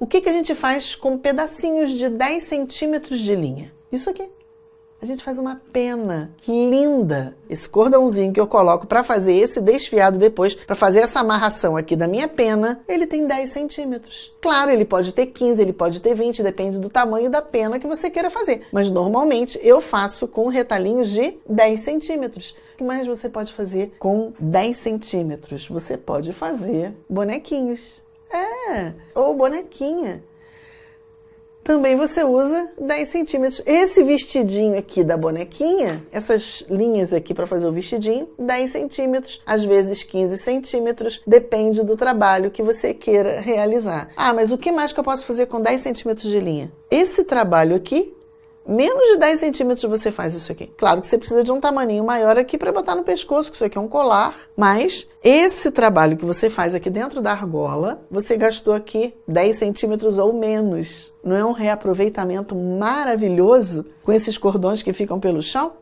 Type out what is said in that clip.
O que, que a gente faz com pedacinhos de 10 centímetros de linha? Isso aqui. A gente faz uma pena linda. Esse cordãozinho que eu coloco para fazer esse desfiado depois, para fazer essa amarração aqui da minha pena, ele tem 10 centímetros. Claro, ele pode ter 15, ele pode ter 20, depende do tamanho da pena que você queira fazer. Mas normalmente eu faço com retalhinhos de 10 centímetros. O que mais você pode fazer com 10 centímetros? Você pode fazer bonequinhos. É, ou bonequinha. Também você usa 10 centímetros. Esse vestidinho aqui da bonequinha, essas linhas aqui para fazer o vestidinho, 10 centímetros, às vezes 15 centímetros, depende do trabalho que você queira realizar. Ah, mas o que mais que eu posso fazer com 10 centímetros de linha? Esse trabalho aqui menos de 10 centímetros você faz isso aqui. Claro que você precisa de um tamanho maior aqui para botar no pescoço, que isso aqui é um colar, mas esse trabalho que você faz aqui dentro da argola, você gastou aqui 10 centímetros ou menos. Não é um reaproveitamento maravilhoso com esses cordões que ficam pelo chão?